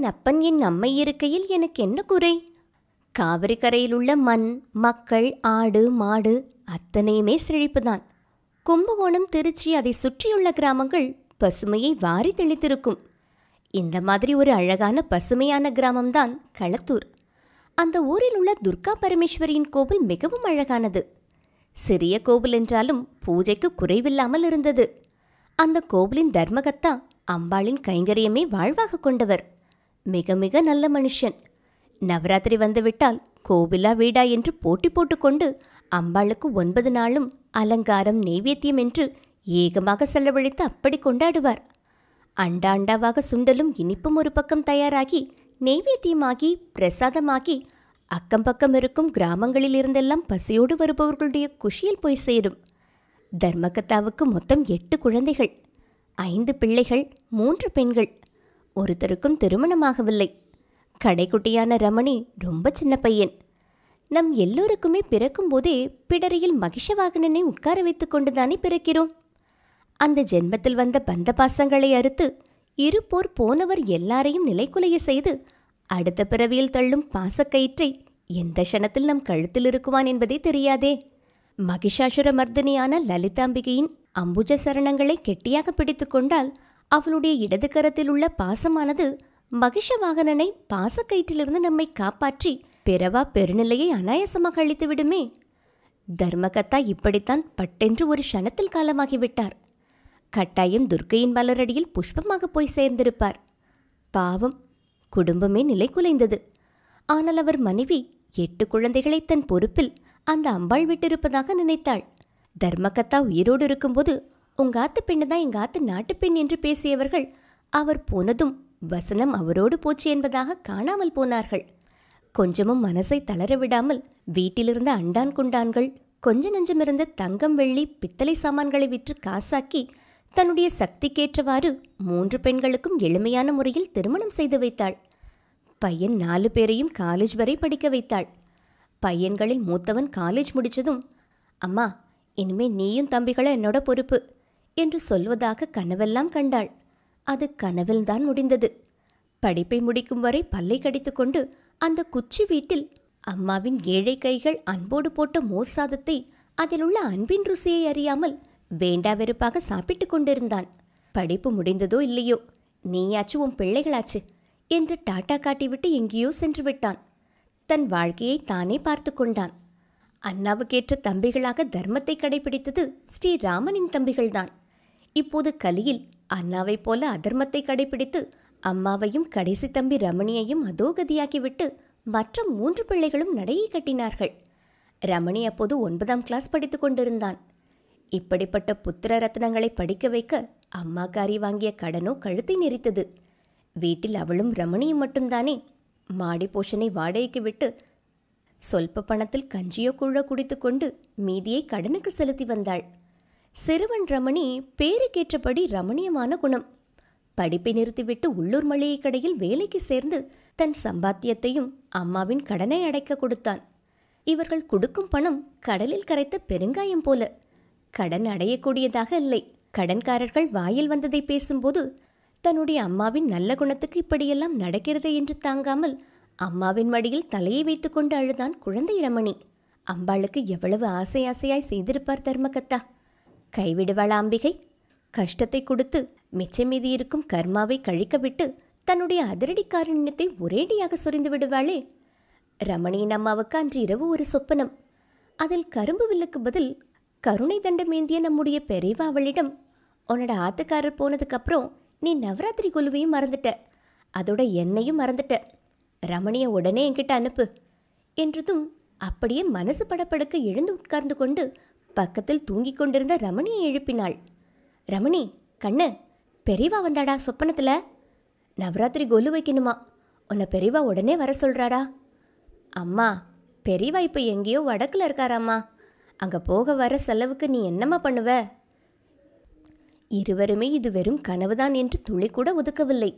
என் அப்பன் என் அம்மை இருக்கையில் எனக்கு என்ன குறை காவிரி கரையில் உள்ள மண் மக்கள் ஆடு மாடு அத்தனையுமே செழிப்புதான் கும்பகோணம் திருச்சி அதை சுற்றியுள்ள கிராமங்கள் பசுமையை வாரி தெளித்திருக்கும் இந்த மாதிரி ஒரு அழகான பசுமையான கிராமம்தான் களத்தூர் அந்த ஊரில் உள்ள துர்கா பரமேஸ்வரியின் கோவில் மிகவும் அழகானது சிறிய கோவில் என்றாலும் பூஜைக்கு குறைவில்லாமல் இருந்தது அந்த கோவிலின் தர்மகத்தா அம்பாளின் கைங்கரியமே வாழ்வாக கொண்டவர் மிக மிக நல்ல மனுஷன் நவராத்திரி வந்துவிட்டால் கோவிலா வீடா என்று போட்டி போட்டுக்கொண்டு அம்பாளுக்கு ஒன்பது நாளும் அலங்காரம் நெய்வேத்தியம் என்று ஏகமாக செலவழித்து அப்படி கொண்டாடுவார் அண்டா சுண்டலும் இனிப்பும் ஒரு பக்கம் தயாராகி நெய்வேத்தியமாகி பிரசாதமாகி அக்கம் பக்கம் இருக்கும் கிராமங்களில் இருந்தெல்லாம் பசியோடு வருபவர்களுடைய குஷியில் போய் சேரும் தர்மகத்தாவுக்கு மொத்தம் எட்டு குழந்தைகள் ஐந்து பிள்ளைகள் மூன்று பெண்கள் ஒருத்தருக்கும் திருமணமாகவில்லை கடைக்குட்டியான ரமணி ரொம்ப சின்ன பையன் நம் எல்லோருக்குமே பிறக்கும் போதே பிடரியில் மகிஷவாகனனை உட்கார வைத்து கொண்டுதானே பிறக்கிறோம் அந்த ஜென்மத்தில் வந்த பந்த பாசங்களை அறுத்து இருப்போர் போனவர் எல்லாரையும் நிலைக்குலைய செய்து அடுத்த பிறவியில் தள்ளும் பாசக்கயிற்றை எந்த க்ஷணத்தில் நம் கழுத்தில் இருக்குவான் என்பதே தெரியாதே மகிஷாசுர மர்தினியான லலிதாம்பிகையின் அம்புஜ சரணங்களை கெட்டியாக பிடித்து கொண்டால் அவளுடைய இடது கரத்தில் உள்ள பாசமானது மகிஷவாகனனை பாசக்கயிற்றிலிருந்து நம்மை காப்பாற்றி பிறவா பெருநிலையை அனாயாசமாக அளித்து விடுமே தர்மகத்தா இப்படித்தான் பட்டென்று ஒரு க்ஷணத்தில் காலமாகிவிட்டார் கட்டாயம் துர்க்கையின் மலரடியில் புஷ்பமாக போய் சேர்ந்திருப்பார் பாவம் குடும்பமே நிலை குலைந்தது ஆனால் அவர் மனைவி எட்டு குழந்தைகளை தன் பொறுப்பில் அந்த அம்பாள் விட்டிருப்பதாக நினைத்தாள் தர்மகத்தா உயிரோடு இருக்கும்போது உங்காத்து பெண்ணுதான் எங்காத்து எங்க ஆத்து நாட்டு பெண் என்று பேசியவர்கள் அவர் போனதும் வசனம் அவரோடு போச்சு என்பதாக காணாமல் போனார்கள் கொஞ்சமும் மனசை தளர விடாமல் வீட்டிலிருந்த அண்டான் குண்டான்கள் கொஞ்ச நெஞ்சமிருந்த தங்கம் வெள்ளி பித்தளை சாமான்களை விற்று காசாக்கி தன்னுடைய சக்திக்கேற்றவாறு மூன்று பெண்களுக்கும் எளிமையான முறையில் திருமணம் செய்து வைத்தாள் பையன் நாலு பேரையும் காலேஜ் வரை படிக்க வைத்தாள் பையன்களில் மூத்தவன் காலேஜ் முடித்ததும் அம்மா இனிமே நீயும் தம்பிகளை என்னோட பொறுப்பு என்று சொல்வதாக கனவெல்லாம் கண்டாள் அது கனவில்தான் முடிந்தது படிப்பை முடிக்கும் வரை பல்லை கடித்துக்கொண்டு அந்த குச்சி வீட்டில் அம்மாவின் ஏழை கைகள் அன்போடு போட்ட மோசாதத்தை அதில் உள்ள அன்பின் ருசியை அறியாமல் வேண்டா வெறுப்பாக சாப்பிட்டு கொண்டிருந்தான் படிப்பு முடிந்ததோ இல்லையோ நீயாச்சு உன் பிள்ளைகளாச்சு என்று டாட்டா காட்டிவிட்டு எங்கேயோ சென்று விட்டான் தன் வாழ்க்கையை தானே பார்த்து கொண்டான் அண்ணாவுக்கேற்ற தம்பிகளாக தர்மத்தை கடைபிடித்தது ஸ்ரீராமனின் தம்பிகள்தான் இப்போது கலியில் அண்ணாவைப் போல அதர்மத்தை கடைபிடித்து அம்மாவையும் கடைசி தம்பி ரமணியையும் அதோகதியாக்கிவிட்டு மற்ற மூன்று பிள்ளைகளும் நடையை கட்டினார்கள் ரமணி அப்போது ஒன்பதாம் கிளாஸ் படித்து கொண்டிருந்தான் இப்படிப்பட்ட புத்திர ரத்னங்களை படிக்க வைக்க அம்மாக்காரி வாங்கிய கடனோ கழுத்தை நெறித்தது வீட்டில் அவளும் ரமணியும் மட்டும்தானே மாடி போஷனை வாடகைக்கு விட்டு சொல்ப பணத்தில் கஞ்சியோ குழ குடித்துக்கொண்டு மீதியை கடனுக்கு செலுத்தி வந்தாள் சிறுவன் ரமணி பேருக்கேற்றபடி ரமணியமான குணம் படிப்பை நிறுத்திவிட்டு உள்ளூர் மளிகை கடையில் வேலைக்கு சேர்ந்து தன் சம்பாத்தியத்தையும் அம்மாவின் கடனை அடைக்க கொடுத்தான் இவர்கள் கொடுக்கும் பணம் கடலில் கரைத்த பெருங்காயம் போல கடன் அடையக்கூடியதாக இல்லை கடன்காரர்கள் வாயில் வந்ததை பேசும்போது தன்னுடைய அம்மாவின் நல்ல குணத்துக்கு இப்படியெல்லாம் நடக்கிறது என்று தாங்காமல் அம்மாவின் மடியில் தலையை வைத்துக்கொண்டு அழுதான் குழந்தை ரமணி அம்பாளுக்கு எவ்வளவு ஆசை ஆசையாய் செய்திருப்பார் தர்மகத்தா கைவிடுவளாம்பிகை கஷ்டத்தை கொடுத்து மிச்சமீதி இருக்கும் கர்மாவை கழிக்கவிட்டு தன்னுடைய அதிரடி காரண்யத்தை ஒரேடியாக சொரிந்து விடுவாளே ரமணியின் அம்மாவுக்கு அன்று இரவு ஒரு சொப்பனம் அதில் கரும்பு வில்லுக்கு பதில் கருணை தண்டமேந்திய நம்முடைய பெரியவா அவளிடம் உன்னோட ஆத்துக்காரர் போனதுக்கப்புறம் நீ நவராத்திரி குழுவையும் மறந்துட்ட அதோட என்னையும் மறந்துட்ட ரமணியை உடனே என்கிட்ட அனுப்பு என்றதும் அப்படியே மனசு படப்படுக்க எழுந்து உட்கார்ந்து கொண்டு பக்கத்தில் தூங்கிக் கொண்டிருந்த ரமணியை எழுப்பினாள் ரமணி கண்ணு பெரியவா வந்தாடா சொப்பனத்தில் நவராத்திரி கொலு வைக்கணுமா உன்னை பெரியவா உடனே வர சொல்கிறாடா அம்மா பெரியவா இப்போ எங்கேயோ வடக்கில் இருக்காராம்மா அங்கே போக வர செலவுக்கு நீ என்னம்மா பண்ணுவ இருவருமே இது வெறும் கனவுதான் என்று துளி கூட ஒதுக்கவில்லை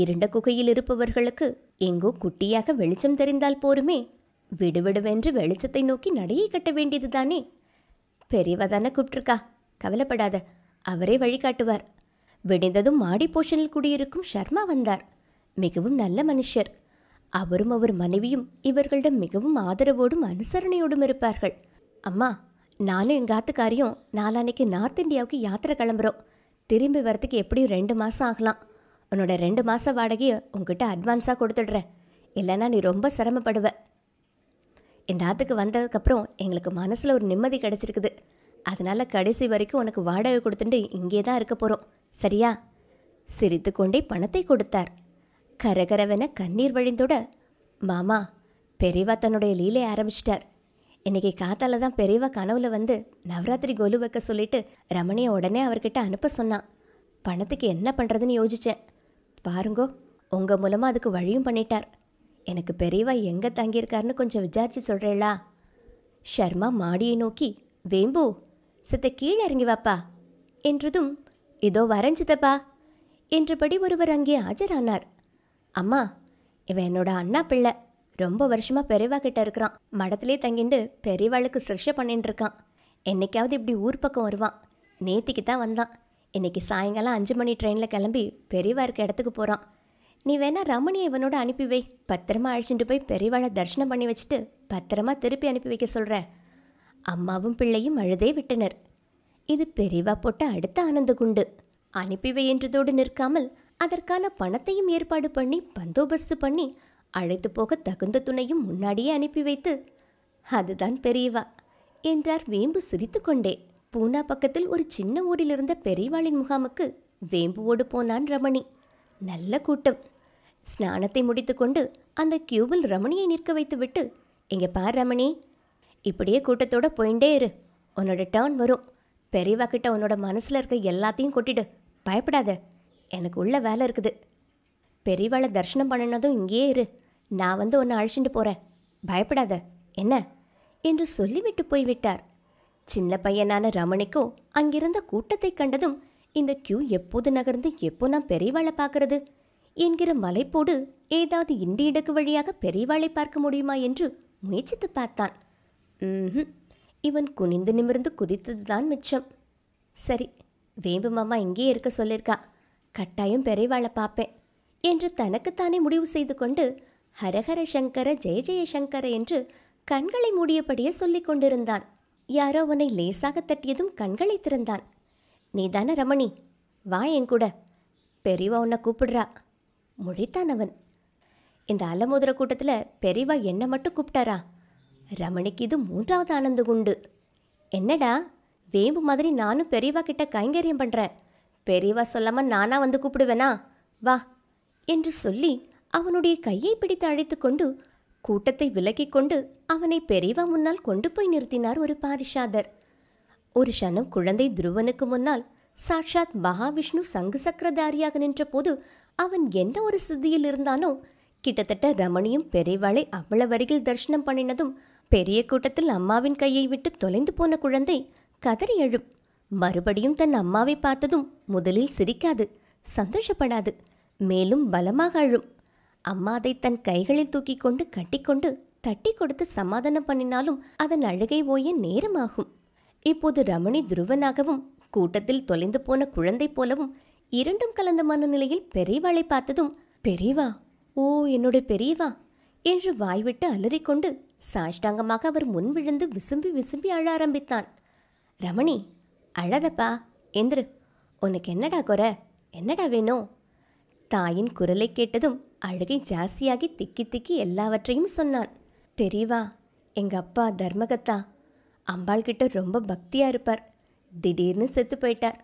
இருண்ட குகையில் இருப்பவர்களுக்கு எங்கோ குட்டியாக வெளிச்சம் தெரிந்தால் போருமே விடுவிடுவென்று வெளிச்சத்தை நோக்கி நடையை கட்ட வேண்டியதுதானே பெரியவா தானே கூப்பிட்ருக்கா கவலைப்படாத அவரே வழிகாட்டுவார் விடிந்ததும் மாடி போஷனில் குடியிருக்கும் ஷர்மா வந்தார் மிகவும் நல்ல மனுஷர் அவரும் அவர் மனைவியும் இவர்களிடம் மிகவும் ஆதரவோடும் அனுசரணையோடும் இருப்பார்கள் அம்மா நானும் எங்கள் ஆத்துக்காரியும் நாளானைக்கு நார்த் இந்தியாவுக்கு யாத்திரை கிளம்புறோம் திரும்பி வரத்துக்கு எப்படியும் ரெண்டு மாதம் ஆகலாம் உன்னோட ரெண்டு மாத வாடகையை உங்ககிட்ட அட்வான்ஸாக கொடுத்துடுறேன் இல்லைன்னா நீ ரொம்ப சிரமப்படுவேன் இந்த ஆத்துக்கு வந்ததுக்கப்புறம் எங்களுக்கு மனசில் ஒரு நிம்மதி கிடச்சிருக்குது அதனால் கடைசி வரைக்கும் உனக்கு வாடகை கொடுத்துட்டு இங்கே தான் இருக்க போகிறோம் சரியா சிரித்து கொண்டே பணத்தை கொடுத்தார் கரகரவென கண்ணீர் வழிந்தோட மாமா பெரியவா தன்னுடைய லீலை ஆரம்பிச்சிட்டார் இன்னைக்கு காத்தால தான் பெரியவா கனவுல வந்து நவராத்திரி கோலு வைக்க சொல்லிட்டு ரமணியை உடனே அவர்கிட்ட அனுப்ப சொன்னான் பணத்துக்கு என்ன பண்ணுறதுன்னு யோசித்தேன் பாருங்கோ உங்கள் மூலமாக அதுக்கு வழியும் பண்ணிட்டார் எனக்கு பெரியவா எங்கே தங்கியிருக்காருன்னு கொஞ்சம் விசாரிச்சு சொல்கிறேளா ஷர்மா மாடியை நோக்கி வேம்பு சித்த கீழே இறங்கி வாப்பா என்றதும் இதோ வரைஞ்சிதப்பா என்றபடி ஒருவர் அங்கே ஆஜரானார் அம்மா இவன் என்னோட அண்ணா பிள்ளை ரொம்ப வருஷமாக பெரியவா கிட்ட இருக்கிறான் மடத்துலேயே தங்கிண்டு பெரியவாளுக்கு சிருஷை பண்ணிட்டு இருக்கான் என்னைக்காவது இப்படி ஊர் பக்கம் வருவான் நேத்திக்கு தான் வந்தான் இன்னைக்கு சாயங்காலம் அஞ்சு மணி ட்ரெயினில் கிளம்பி பெரியவா இருக்க இடத்துக்கு போகிறான் நீ வேணா ரமணியை இவனோட அனுப்பி வை பத்திரமா அழைச்சிட்டு போய் பெரியவாளை தரிசனம் பண்ணி வச்சுட்டு பத்திரமா திருப்பி அனுப்பி வைக்க சொல்கிற அம்மாவும் பிள்ளையும் அழுதே விட்டனர் இது பெரியவா போட்ட அடுத்த ஆனந்த குண்டு அனுப்பி வை என்றதோடு நிற்காமல் அதற்கான பணத்தையும் ஏற்பாடு பண்ணி பந்தோபஸ்து பண்ணி அழைத்து போக தகுந்த துணையும் முன்னாடியே அனுப்பி வைத்து அதுதான் பெரியவா என்றார் வேம்பு சிரித்து கொண்டே பூனா பக்கத்தில் ஒரு சின்ன ஊரிலிருந்த பெரியவாளின் முகாமுக்கு வேம்புவோடு போனான் ரமணி நல்ல கூட்டம் ஸ்நானத்தை முடித்துக்கொண்டு அந்த கியூவில் ரமணியை நிற்க வைத்துவிட்டு இங்கே பார் ரமணி இப்படியே கூட்டத்தோட போயிட்டே இரு உன்னோட டேர்ன் வரும் பெரியவா கிட்ட உன்னோட மனசில் இருக்க எல்லாத்தையும் கொட்டிடு பயப்படாத எனக்கு உள்ள வேலை இருக்குது பெரியவாளை தரிசனம் பண்ணினதும் இங்கேயே இரு நான் வந்து ஒன்னை அழைச்சிட்டு போகிறேன் பயப்படாத என்ன என்று சொல்லிவிட்டு போய்விட்டார் சின்ன பையனான ரமணிக்கோ அங்கிருந்த கூட்டத்தை கண்டதும் இந்த கியூ எப்போது நகர்ந்து எப்போ நான் பெரியவாளை பார்க்கறது என்கிற மலைப்போடு ஏதாவது இண்டி இடக்கு வழியாக பெரியவாளை பார்க்க முடியுமா என்று முயற்சித்து பார்த்தான் இவன் குனிந்து நிமிர்ந்து குதித்தது தான் மிச்சம் சரி வேம்பு மாமா இங்கேயே இருக்க சொல்லியிருக்கா கட்டாயம் பெரியவாளை பார்ப்பேன் என்று தனக்குத்தானே முடிவு செய்து கொண்டு ஹரஹர சங்கர ஜெய ஜெய சங்கர என்று கண்களை மூடியபடியே சொல்லிக் கொண்டிருந்தான் யாரோ அவனை லேசாக தட்டியதும் கண்களை திறந்தான் நீ தானே ரமணி வா என் கூட பெரியவா உன்னை கூப்பிடுறா முழித்தான் அவன் இந்த அலமோதிர கூட்டத்தில் பெரியவா என்னை மட்டும் கூப்பிட்டாரா ரமணிக்கு இது மூன்றாவது ஆனந்த குண்டு என்னடா வேம்பு மாதிரி நானும் பெரியவா கிட்ட கைங்கரியம் பண்ணுறேன் பெரியவா சொல்லாமல் நானாக வந்து கூப்பிடுவேனா வா என்று சொல்லி அவனுடைய கையை பிடித்து அழைத்து கொண்டு கூட்டத்தை விலக்கிக் கொண்டு அவனை பெரியவா முன்னால் கொண்டு போய் நிறுத்தினார் ஒரு பாரிஷாதர் ஒரு க்ஷணம் குழந்தை துருவனுக்கு முன்னால் சாட்சாத் மகாவிஷ்ணு சங்கு சக்கரதாரியாக நின்றபோது அவன் என்ன ஒரு சித்தியில் இருந்தானோ கிட்டத்தட்ட ரமணியும் பெரியவாளை அவ்வளவு அருகில் தரிசனம் பண்ணினதும் பெரிய கூட்டத்தில் அம்மாவின் கையை விட்டு தொலைந்து போன குழந்தை கதறி எழும் மறுபடியும் தன் அம்மாவை பார்த்ததும் முதலில் சிரிக்காது சந்தோஷப்படாது மேலும் பலமாக அழும் அம்மா அதை தன் கைகளில் தூக்கி கொண்டு கட்டிக்கொண்டு தட்டி கொடுத்து சமாதானம் பண்ணினாலும் அதன் அழுகை ஓய நேரமாகும் இப்போது ரமணி துருவனாகவும் கூட்டத்தில் தொலைந்து போன குழந்தை போலவும் இரண்டும் கலந்த மனநிலையில் பெரியவாளை பார்த்ததும் பெரியவா ஓ என்னுடைய பெரியவா என்று வாய்விட்டு அலறிக்கொண்டு சாஷ்டாங்கமாக அவர் முன் விழுந்து விசும்பி விசும்பி அழ ஆரம்பித்தான் ரமணி அழாதப்பா எந்திரு உனக்கு என்னடா குறை என்னடா வேணும் தாயின் குரலை கேட்டதும் அழுகை ஜாஸ்தியாகி திக்கி திக்கி எல்லாவற்றையும் சொன்னான் பெரியவா எங்கள் அப்பா தர்மகத்தா அம்பாள் கிட்ட ரொம்ப பக்தியாக இருப்பார் திடீர்னு செத்து போயிட்டார்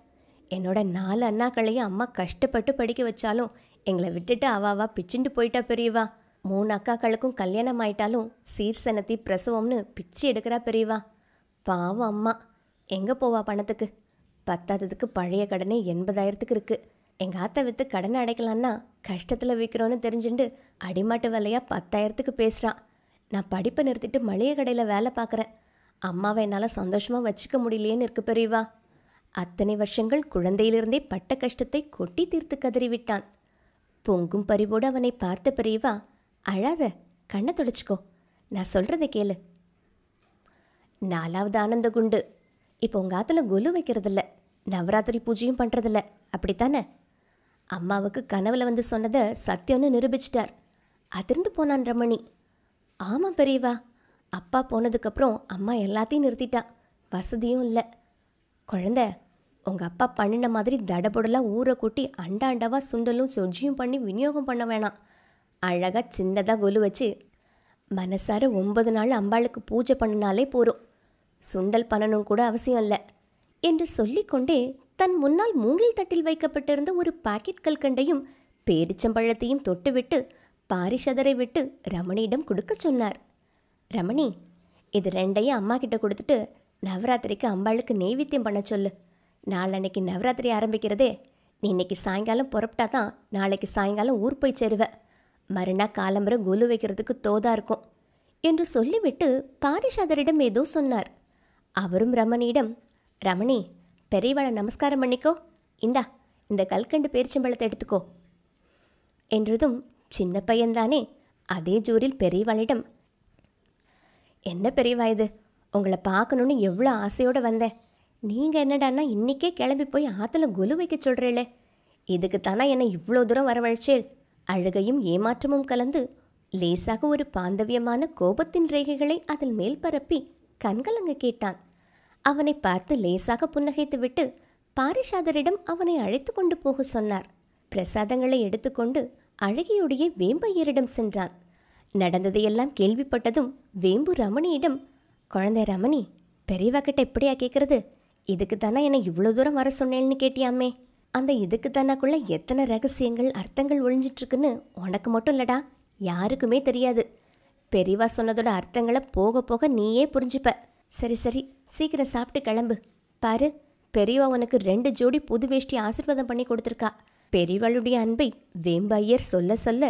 என்னோட நாலு அண்ணாக்களையும் அம்மா கஷ்டப்பட்டு படிக்க வச்சாலும் எங்களை விட்டுட்டு அவாவா பிச்சுண்டு போயிட்டா பெரியவா மூணு அக்காக்களுக்கும் கல்யாணம் ஆயிட்டாலும் சீர்சனத்தி பிரசவம்னு பிச்சு எடுக்கிறா பெரியவா பாவம் அம்மா எங்கே போவா பணத்துக்கு பத்தாததுக்கு பழைய கடனே எண்பதாயிரத்துக்கு இருக்குது எங்கள் ஆத்தை விற்று கடனை அடைக்கலான்னா கஷ்டத்தில் விற்கிறோன்னு தெரிஞ்சுண்டு அடிமாட்டு விலையாக பத்தாயிரத்துக்கு பேசுகிறான் நான் படிப்பை நிறுத்திட்டு மளிகை கடையில் வேலை பார்க்குறேன் அம்மாவை என்னால் சந்தோஷமாக வச்சுக்க முடியலேன்னு இருக்கு பெரியவா அத்தனை வருஷங்கள் குழந்தையிலிருந்தே பட்ட கஷ்டத்தை கொட்டி தீர்த்து கதறிவிட்டான் பொங்கும் பறிவோடு அவனை பார்த்த பெரியவா அழாத கண்ணை துடைச்சிக்கோ நான் சொல்கிறத கேளு நாலாவது ஆனந்த குண்டு இப்போ உங்கள் ஆற்றுல கொலு வைக்கிறதில்ல நவராத்திரி பூஜையும் பண்ணுறதில்ல அப்படித்தானே அம்மாவுக்கு கனவில் வந்து சொன்னதை சத்தியம்னு நிரூபிச்சிட்டார் அதிர்ந்து போனான் ரமணி ஆமாம் பெரியவா அப்பா போனதுக்கப்புறம் அம்மா எல்லாத்தையும் நிறுத்திட்டா வசதியும் இல்லை குழந்த உங்கள் அப்பா பண்ணின மாதிரி தடபுடலாக ஊரை கூட்டி அண்டாண்டவா சுண்டலும் சொஜியும் பண்ணி விநியோகம் பண்ண வேணாம் அழகாக சின்னதாக கொலு வச்சு மனசார ஒன்பது நாள் அம்பாளுக்கு பூஜை பண்ணினாலே போகிறோம் சுண்டல் பண்ணணும் கூட அவசியம் இல்லை என்று சொல்லிக்கொண்டே தன் முன்னால் மூங்கில் தட்டில் வைக்கப்பட்டிருந்த ஒரு பாக்கெட் கல்கண்டையும் பேரிச்சம்பழத்தையும் தொட்டுவிட்டு பாரிஷதரை விட்டு ரமணியிடம் கொடுக்க சொன்னார் ரமணி இது ரெண்டையும் அம்மா கிட்ட கொடுத்துட்டு நவராத்திரிக்கு அம்பாளுக்கு நெய்வேத்தியம் பண்ண சொல்லு நாளன்னைக்கு நவராத்திரி ஆரம்பிக்கிறதே நீ இன்னைக்கு சாயங்காலம் புறப்பட்டா தான் நாளைக்கு சாயங்காலம் ஊர் போய் சேருவேன் மறுநாள் காலம்பரம் கோலு வைக்கிறதுக்கு தோதா இருக்கும் என்று சொல்லிவிட்டு பாரிஷாதரிடம் ஏதோ சொன்னார் அவரும் ரமணியிடம் ரமணி பெரியவளை நமஸ்காரம் பண்ணிக்கோ இந்தா இந்த கல்கண்டு பேரிச்சம்பழத்தை எடுத்துக்கோ என்றதும் சின்ன பையன்தானே அதே ஜூரில் பெரியவளிடம் என்ன பெரியவா இது உங்களை பார்க்கணுன்னு எவ்வளோ ஆசையோடு வந்தேன் நீங்கள் என்னடான்னா இன்றைக்கே கிளம்பி போய் ஆற்றுல கொலு வைக்க சொல்கிறீளே இதுக்கு தானே என்னை இவ்வளோ தூரம் வரவழைச்சேல் அழுகையும் ஏமாற்றமும் கலந்து லேசாக ஒரு பாந்தவியமான கோபத்தின் ரேகைகளை அதன் மேல் பரப்பி கண்கலங்க கேட்டான் அவனை பார்த்து லேசாக புன்னகைத்துவிட்டு பாரிஷாதரிடம் அவனை அழைத்து கொண்டு போக சொன்னார் பிரசாதங்களை எடுத்துக்கொண்டு அழகியுடைய வேம்பையரிடம் சென்றான் நடந்ததையெல்லாம் கேள்விப்பட்டதும் வேம்பு ரமணியிடம் குழந்தை ரமணி பெரியவா கிட்ட எப்படியா கேட்குறது இதுக்கு தானே என்னை இவ்வளோ தூரம் வர சொன்னேன்னு கேட்டியாமே அந்த இதுக்கு தானாக்குள்ள எத்தனை ரகசியங்கள் அர்த்தங்கள் ஒழிஞ்சிட்ருக்குன்னு உனக்கு மட்டும் இல்லடா யாருக்குமே தெரியாது பெரியவா சொன்னதோட அர்த்தங்களை போக போக நீயே புரிஞ்சுப்ப சரி சரி சீக்கிரம் சாப்பிட்டு கிளம்பு பாரு பெரியவா உனக்கு ரெண்டு ஜோடி புது வேஷ்டி ஆசிர்வாதம் பண்ணி கொடுத்துருக்கா பெரியவாளுடைய அன்பை வேம்பாயர் சொல்ல சொல்ல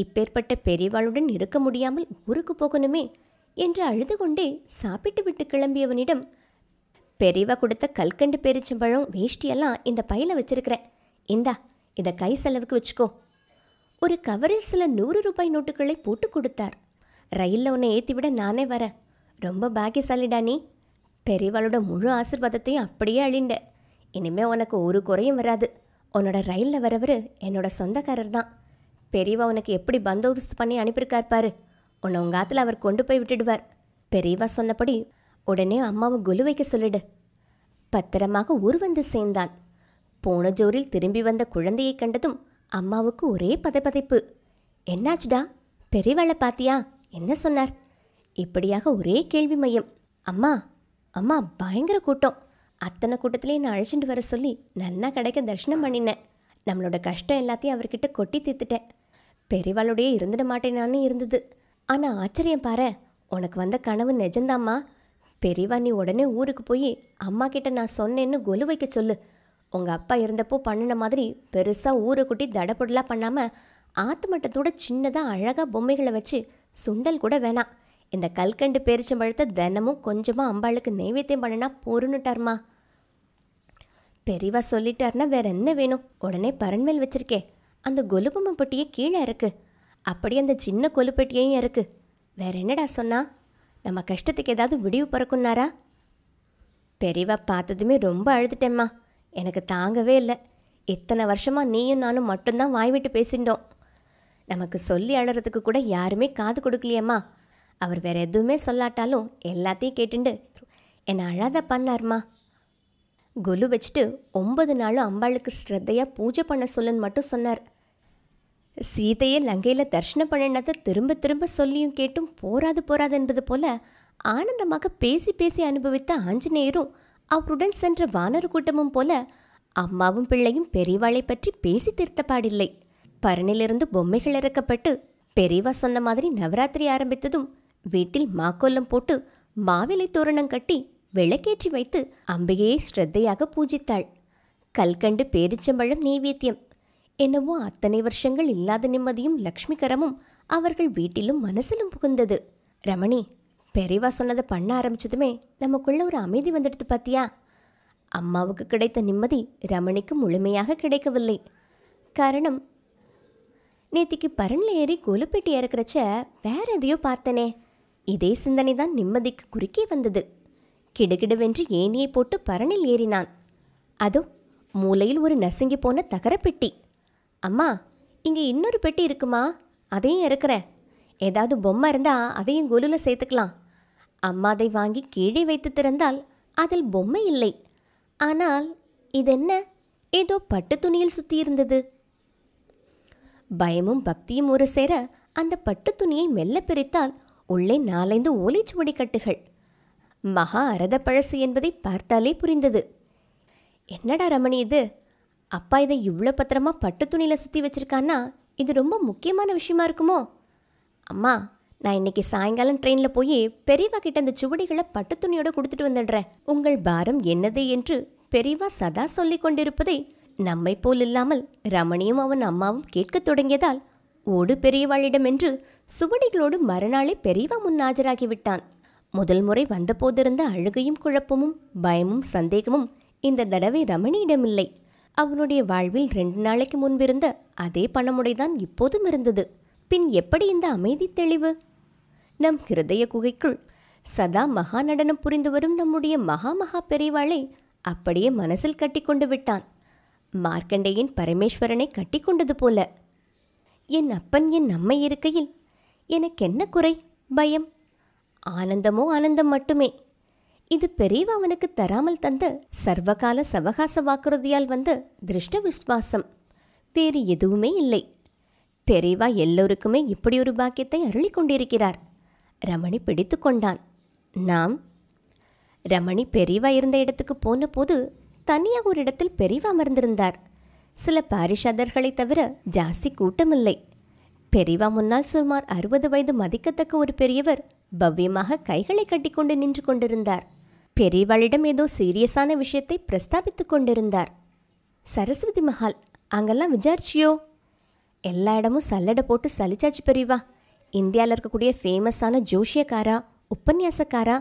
இப்பேற்பட்ட பெரியவாளுடன் இருக்க முடியாமல் ஊருக்கு போகணுமே என்று அழுது கொண்டே சாப்பிட்டு விட்டு கிளம்பியவனிடம் பெரியவா கொடுத்த கல்கண்டு பேரிச்சம்பழம் வேஷ்டியெல்லாம் இந்த பையில வச்சிருக்கிறேன் இந்தா இதை கை செலவுக்கு வச்சுக்கோ ஒரு கவரில் சில நூறு ரூபாய் நோட்டுகளை போட்டு கொடுத்தார் ரயிலில் உன்னை ஏற்றி விட நானே வரேன் ரொம்ப பாக்கியசாலிடா நீ பெரியவாளோட முழு ஆசிர்வாதத்தையும் அப்படியே அழிண்ட இனிமேல் உனக்கு ஒரு குறையும் வராது உன்னோட ரயிலில் வரவர் என்னோட சொந்தக்காரர் தான் பெரியவா உனக்கு எப்படி பந்தோபஸ்து பண்ணி அனுப்பியிருக்கார் பாரு உன்னை உங்கள் ஆற்றுல அவர் கொண்டு போய் விட்டுடுவார் பெரியவா சொன்னபடி உடனே அம்மாவை குலு வைக்க சொல்லிடு பத்திரமாக ஊர் வந்து சேர்ந்தான் போன ஜோரில் திரும்பி வந்த குழந்தையை கண்டதும் அம்மாவுக்கு ஒரே பதைப்பதைப்பு என்னாச்சுடா பெரியவாளை பாத்தியா என்ன சொன்னார் இப்படியாக ஒரே கேள்வி மையம் அம்மா அம்மா பயங்கர கூட்டம் அத்தனை கூட்டத்திலே நான் அழைச்சிட்டு வர சொல்லி நல்லா கிடைக்க தரிசனம் பண்ணினேன் நம்மளோட கஷ்டம் எல்லாத்தையும் அவர்கிட்ட கொட்டி தீர்த்துட்டேன் பெரியவாளுடைய இருந்துட மாட்டேனான்னு இருந்தது ஆனால் ஆச்சரியம் பாரு உனக்கு வந்த கனவு நிஜந்தாம்மா பெரியவா நீ உடனே ஊருக்கு போய் அம்மா கிட்ட நான் சொன்னேன்னு கொலு வைக்க சொல்லு உங்கள் அப்பா இருந்தப்போ பண்ணின மாதிரி பெருசாக ஊரை குட்டி தடப்படலாம் பண்ணாமல் ஆத்து மட்டத்தோட சின்னதாக அழகாக பொம்மைகளை வச்சு சுண்டல் கூட வேணாம் இந்த கல்கண்டு பேரிச்சம்பழத்தை தினமும் கொஞ்சமாக அம்பாளுக்கு நெய்வேத்தியம் பண்ணினா பொருணுட்டார்மா பெரியவா சொல்லிட்டார்னா வேற என்ன வேணும் உடனே பரண்மேல் வச்சிருக்கே அந்த கொலுப்பு மம்பட்டியை கீழே இருக்கு அப்படி அந்த சின்ன கொலுப்பெட்டியையும் இருக்கு வேற என்னடா சொன்னா நம்ம கஷ்டத்துக்கு ஏதாவது விடிவு பிறக்குன்னாரா பெரியவா பார்த்ததுமே ரொம்ப அழுதுட்டேம்மா எனக்கு தாங்கவே இல்லை இத்தனை வருஷமாக நீயும் நானும் மட்டும்தான் வாய் விட்டு பேசிட்டோம் நமக்கு சொல்லி அழறதுக்கு கூட யாருமே காது கொடுக்கலையம்மா அவர் வேற எதுவுமே சொல்லாட்டாலும் எல்லாத்தையும் கேட்டுண்டு என்னை அழாத பண்ணார்ம்மா குலு வச்சுட்டு ஒன்பது நாளும் அம்பாளுக்கு ஸ்ரத்தையாக பூஜை பண்ண சொல்லுன்னு மட்டும் சொன்னார் சீதையை லங்கையில் தர்ஷனம் பண்ணினதை திரும்ப திரும்ப சொல்லியும் கேட்டும் போராது போராது என்பது போல ஆனந்தமாக பேசி பேசி அனுபவித்த ஆஞ்சநேயரும் அவருடன் சென்ற வானர் கூட்டமும் போல அம்மாவும் பிள்ளையும் பெரியவாளை பற்றி பேசி தீர்த்தப்பாடில்லை பரணிலிருந்து பொம்மைகள் இறக்கப்பட்டு பெரியவா சொன்ன மாதிரி நவராத்திரி ஆரம்பித்ததும் வீட்டில் மாக்கோலம் போட்டு மாவிலை தோரணம் கட்டி விளக்கேற்றி வைத்து அம்பிகையை ஸ்ரத்தையாக பூஜித்தாள் கல்கண்டு பேரிச்சம்பழம் நெய்வேத்தியம் என்னவோ அத்தனை வருஷங்கள் இல்லாத நிம்மதியும் லக்ஷ்மிகரமும் அவர்கள் வீட்டிலும் மனசிலும் புகுந்தது ரமணி பெரியவா சொன்னதை பண்ண ஆரம்பிச்சதுமே நமக்குள்ள ஒரு அமைதி வந்துடுது பார்த்தியா அம்மாவுக்கு கிடைத்த நிம்மதி ரமணிக்கு முழுமையாக கிடைக்கவில்லை காரணம் நேத்திக்கு பரணில் ஏறி கோலுப்பேட்டி இறக்குறச்ச வேற எதையோ பார்த்தனே இதே சிந்தனை தான் நிம்மதிக்கு குறுக்கே வந்தது கிடுகிடுவென்று ஏணியை போட்டு பரணில் ஏறினான் அதோ மூலையில் ஒரு நசுங்கி போன தகரப்பெட்டி அம்மா இங்கே இன்னொரு பெட்டி இருக்குமா அதையும் இருக்கிற ஏதாவது பொம்மை இருந்தால் அதையும் குருவில் சேர்த்துக்கலாம் அம்மா அதை வாங்கி கீழே வைத்து திறந்தால் அதில் பொம்மை இல்லை ஆனால் இது என்ன ஏதோ பட்டு துணியில் சுற்றி இருந்தது பயமும் பக்தியும் ஒரு சேர அந்த பட்டு துணியை மெல்ல பிரித்தால் உள்ளே நாலைந்து ஓலைச்சுவடி கட்டுகள் மகா அரத பழசு என்பதை பார்த்தாலே புரிந்தது என்னடா ரமணி இது அப்பா இதை இவ்வளோ பத்திரமா பட்டு துணியில் சுற்றி வச்சுருக்கான்னா இது ரொம்ப முக்கியமான விஷயமா இருக்குமோ அம்மா நான் இன்னைக்கு சாயங்காலம் ட்ரெயினில் போய் பெரியவா கிட்ட அந்த சுவடிகளை பட்டு துணியோட கொடுத்துட்டு வந்துடுறேன் உங்கள் பாரம் என்னது என்று பெரியவா சதா சொல்லி கொண்டிருப்பதை நம்மை போல் இல்லாமல் ரமணியும் அவன் அம்மாவும் கேட்கத் தொடங்கியதால் ஓடு பெரியவாளிடம் என்று சுவடிகளோடு மறுநாளே பெரியவா முன் ஆஜராகிவிட்டான் முதல் முறை வந்தபோதிருந்த அழுகையும் குழப்பமும் பயமும் சந்தேகமும் இந்த தடவை ரமணியிடமில்லை அவனுடைய வாழ்வில் ரெண்டு நாளைக்கு முன்பிருந்த அதே பணமுடைதான் இப்போதும் இருந்தது பின் எப்படி இந்த அமைதி தெளிவு நம் ஹிருதய குகைக்குள் சதா மகா நடனம் புரிந்து வரும் நம்முடைய மகா மகா பெரிவாளை அப்படியே மனசில் கட்டி கொண்டு விட்டான் மார்க்கண்டையின் பரமேஸ்வரனை கட்டி கொண்டது போல என் அப்பன் என் அம்மை இருக்கையில் எனக்கு என்ன குறை பயம் ஆனந்தமோ ஆனந்தம் மட்டுமே இது பெரியவா அவனுக்கு தராமல் தந்த சர்வகால சவகாச வாக்குறுதியால் வந்த திருஷ்ட விஸ்வாசம் வேறு எதுவுமே இல்லை பெரியவா எல்லோருக்குமே இப்படி ஒரு பாக்கியத்தை அருளி கொண்டிருக்கிறார் ரமணி பிடித்து கொண்டான் நாம் ரமணி பெரியவா இருந்த இடத்துக்கு போன போது தனியாக ஒரு இடத்தில் பெரியவா அமர்ந்திருந்தார் சில பாரிஷாதர்களை தவிர ஜாஸ்தி கூட்டமில்லை பெரியவா முன்னால் சுமார் அறுபது வயது மதிக்கத்தக்க ஒரு பெரியவர் பவ்யமாக கைகளை கட்டிக்கொண்டு நின்று கொண்டிருந்தார் பெரியவாளிடம் ஏதோ சீரியஸான விஷயத்தை பிரஸ்தாபித்து கொண்டிருந்தார் சரஸ்வதி மஹால் அங்கெல்லாம் விசாரிச்சியோ எல்லா இடமும் சல்லடை போட்டு சலிச்சாச்சு பெரியவா இந்தியாவில் இருக்கக்கூடிய ஃபேமஸான ஜோஷியக்காரா உப்பன்யாசக்காரா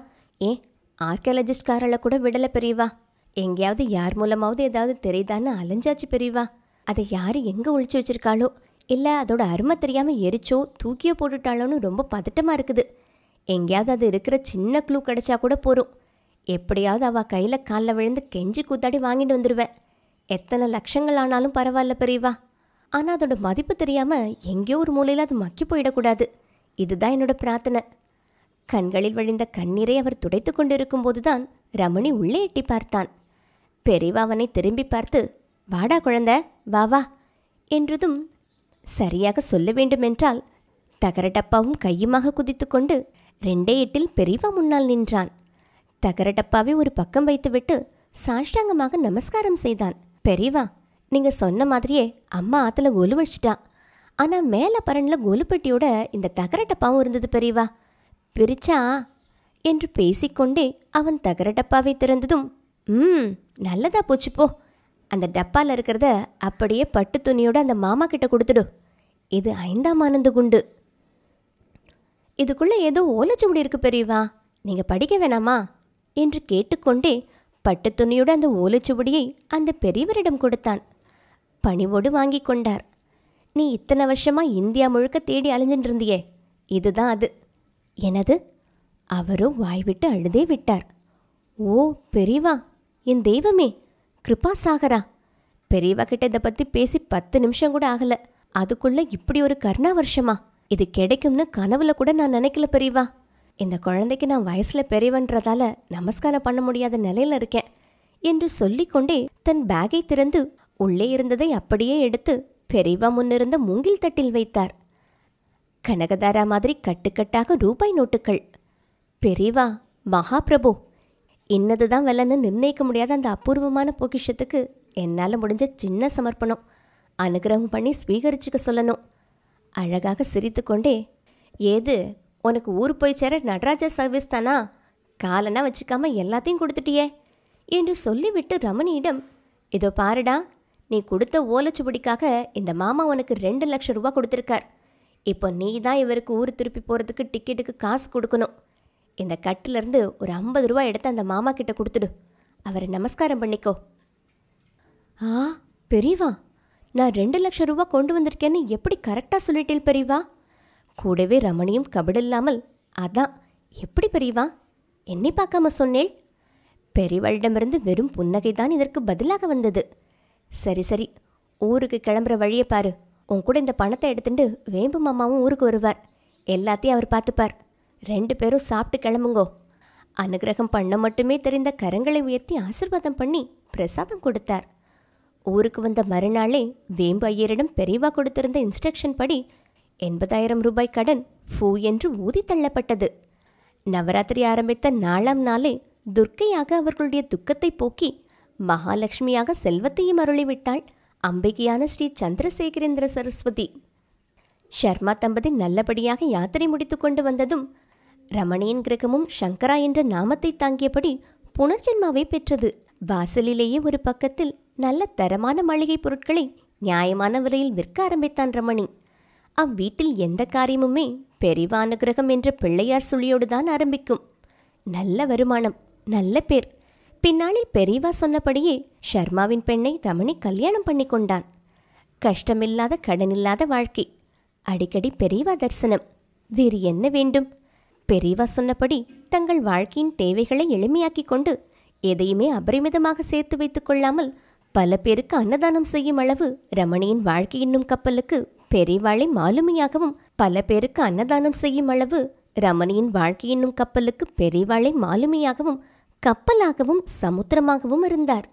ஏன் ஆர்கியாலஜிஸ்ட்காரால கூட விடலை பெரியவா எங்கேயாவது யார் மூலமாவது ஏதாவது தெரியுதான்னு அலைஞ்சாச்சு பெரியவா அதை யார் எங்கே ஒழிச்சு வச்சிருக்காளோ இல்லை அதோட அருமை தெரியாமல் எரிச்சோ தூக்கியோ போட்டுட்டாளோன்னு ரொம்ப பதட்டமாக இருக்குது எங்கேயாவது அது இருக்கிற சின்ன க்ளூ கிடைச்சா கூட போகிறோம் எப்படியாவது அவள் கையில் காலில் விழுந்து கெஞ்சி கூத்தாடி வாங்கிட்டு வந்துடுவேன் எத்தனை லட்சங்கள் ஆனாலும் பரவாயில்ல பெரியவா ஆனால் அதோட மதிப்பு தெரியாமல் எங்கேயோ ஒரு மூலையில் அது மக்கி போயிடக்கூடாது இதுதான் என்னோட பிரார்த்தனை கண்களில் வழிந்த கண்ணீரை அவர் துடைத்து கொண்டிருக்கும் போதுதான் ரமணி உள்ளே எட்டி பார்த்தான் பெரியவா அவனை திரும்பி பார்த்து வாடா குழந்த வா வா என்றதும் சரியாக சொல்ல வேண்டுமென்றால் தகர டப்பாவும் கையுமாக குதித்து கொண்டு ரெண்டே எட்டில் பெரியவா முன்னால் நின்றான் தகர ஒரு பக்கம் வைத்துவிட்டு சாஷ்டாங்கமாக நமஸ்காரம் செய்தான் பெரியவா நீங்க சொன்ன மாதிரியே அம்மா ஆத்துல கோலு வச்சிட்டா ஆனா மேல பரண்ல கோலுப்பட்டியோட இந்த தகர டப்பாவும் இருந்தது பெரியவா பிரிச்சா என்று பேசிக்கொண்டே அவன் தகர திறந்ததும் ம் நல்லதா போச்சு போ அந்த டப்பால இருக்கிறத அப்படியே பட்டு துணியோட அந்த மாமா கிட்ட கொடுத்துடு இது ஐந்தாம் ஆனந்த குண்டு இதுக்குள்ளே ஏதோ ஓலைச்சுவடி இருக்கு பெரியவா நீங்கள் படிக்க வேணாமா என்று கேட்டுக்கொண்டே பட்டு துணியோடு அந்த ஓலைச்சுவடியை அந்த பெரியவரிடம் கொடுத்தான் பணிவோடு வாங்கி கொண்டார் நீ இத்தனை வருஷமா இந்தியா முழுக்க தேடி அலைஞ்சின்னு இருந்தியே இதுதான் அது எனது அவரும் வாய்விட்டு அழுதே விட்டார் ஓ பெரியவா என் தெய்வமே கிருபா சாகரா பெரியவா கிட்ட இதை பற்றி பேசி பத்து நிமிஷம் கூட ஆகலை அதுக்குள்ளே இப்படி ஒரு கருணா வருஷமா இது கிடைக்கும்னு கனவுல கூட நான் நினைக்கல பெரியவா இந்த குழந்தைக்கு நான் வயசில் பெரியவன்றதால நமஸ்காரம் பண்ண முடியாத நிலையில் இருக்கேன் என்று சொல்லிக்கொண்டே தன் பேக்கை திறந்து உள்ளே இருந்ததை அப்படியே எடுத்து பெரியவா முன்னிருந்த மூங்கில் தட்டில் வைத்தார் கனகதாரா மாதிரி கட்டுக்கட்டாக ரூபாய் நோட்டுகள் பெரியவா மகாபிரபு இன்னதுதான் வெல்லன்னு நிர்ணயிக்க முடியாத அந்த அபூர்வமான பொக்கிஷத்துக்கு என்னால் முடிஞ்ச சின்ன சமர்ப்பணம் அனுகிரகம் பண்ணி ஸ்வீகரிச்சுக்க சொல்லணும் அழகாக கொண்டே ஏது உனக்கு ஊர் போய் சேர நடராஜா சர்வீஸ் தானா காலனா வச்சுக்காம எல்லாத்தையும் கொடுத்துட்டியே என்று சொல்லிவிட்டு ரமணியிடம் இதோ பாருடா நீ கொடுத்த ஓலைச்சுவடிக்காக இந்த மாமா உனக்கு ரெண்டு லட்சம் ரூபா கொடுத்துருக்கார் இப்போ நீ தான் இவருக்கு ஊர் திருப்பி போகிறதுக்கு டிக்கெட்டுக்கு காசு கொடுக்கணும் இந்த கட்டிலேருந்து ஒரு ஐம்பது ரூபா எடுத்து அந்த மாமா கிட்ட கொடுத்துடு அவரை நமஸ்காரம் பண்ணிக்கோ ஆ பெரியவா நான் ரெண்டு லட்சம் ரூபா கொண்டு வந்திருக்கேன்னு எப்படி கரெக்டாக சொல்லிட்டேன் பெரியவா கூடவே ரமணியும் கபடில்லாமல் அதான் எப்படி பெரியவா என்னை பார்க்காம சொன்னேள் பெரியவளிடமிருந்து வெறும் புன்னகைதான் இதற்கு பதிலாக வந்தது சரி சரி ஊருக்கு கிளம்புற வழியை பாரு உன் கூட இந்த பணத்தை எடுத்துட்டு வேம்பு மாமாவும் ஊருக்கு வருவார் எல்லாத்தையும் அவர் பார்த்துப்பார் ரெண்டு பேரும் சாப்பிட்டு கிளம்புங்கோ அனுகிரகம் பண்ண மட்டுமே தெரிந்த கரங்களை உயர்த்தி ஆசிர்வாதம் பண்ணி பிரசாதம் கொடுத்தார் ஊருக்கு வந்த மறுநாளே வேம்பு ஐயரிடம் பெரியவா கொடுத்திருந்த இன்ஸ்ட்ரக்ஷன் படி எண்பதாயிரம் ரூபாய் கடன் ஃபூ என்று ஊதி தள்ளப்பட்டது நவராத்திரி ஆரம்பித்த நாலாம் நாளே துர்க்கையாக அவர்களுடைய துக்கத்தை போக்கி மகாலட்சுமியாக செல்வத்தையும் அருளிவிட்டாள் அம்பிகையான ஸ்ரீ சந்திரசேகரேந்திர சரஸ்வதி ஷர்மா தம்பதி நல்லபடியாக யாத்திரை முடித்து கொண்டு வந்ததும் ரமணியின் கிரகமும் சங்கரா என்ற நாமத்தை தாங்கியபடி புனர்ஜென்மாவை பெற்றது வாசலிலேயே ஒரு பக்கத்தில் நல்ல தரமான மளிகை பொருட்களை நியாயமான விலையில் விற்க ஆரம்பித்தான் ரமணி அவ்வீட்டில் எந்த காரியமுமே பெரிவ அனுகிரகம் என்ற பிள்ளையார் சொல்லியோடு தான் ஆரம்பிக்கும் நல்ல வருமானம் நல்ல பேர் பின்னாளில் பெரியவா சொன்னபடியே ஷர்மாவின் பெண்ணை ரமணி கல்யாணம் பண்ணி கொண்டான் கஷ்டமில்லாத கடனில்லாத வாழ்க்கை அடிக்கடி பெரியவா தரிசனம் வேறு என்ன வேண்டும் பெரியவா சொன்னபடி தங்கள் வாழ்க்கையின் தேவைகளை எளிமையாக்கி கொண்டு எதையுமே அபரிமிதமாக சேர்த்து வைத்துக் கொள்ளாமல் பல பேருக்கு அன்னதானம் செய்யும் அளவு ரமணியின் வாழ்க்கை என்னும் கப்பலுக்கு பெரிவாளை மாலுமியாகவும் பல பேருக்கு அன்னதானம் செய்யும் அளவு ரமணியின் வாழ்க்கை என்னும் கப்பலுக்கு பெரிவாளை மாலுமியாகவும் கப்பலாகவும் சமுத்திரமாகவும் இருந்தார்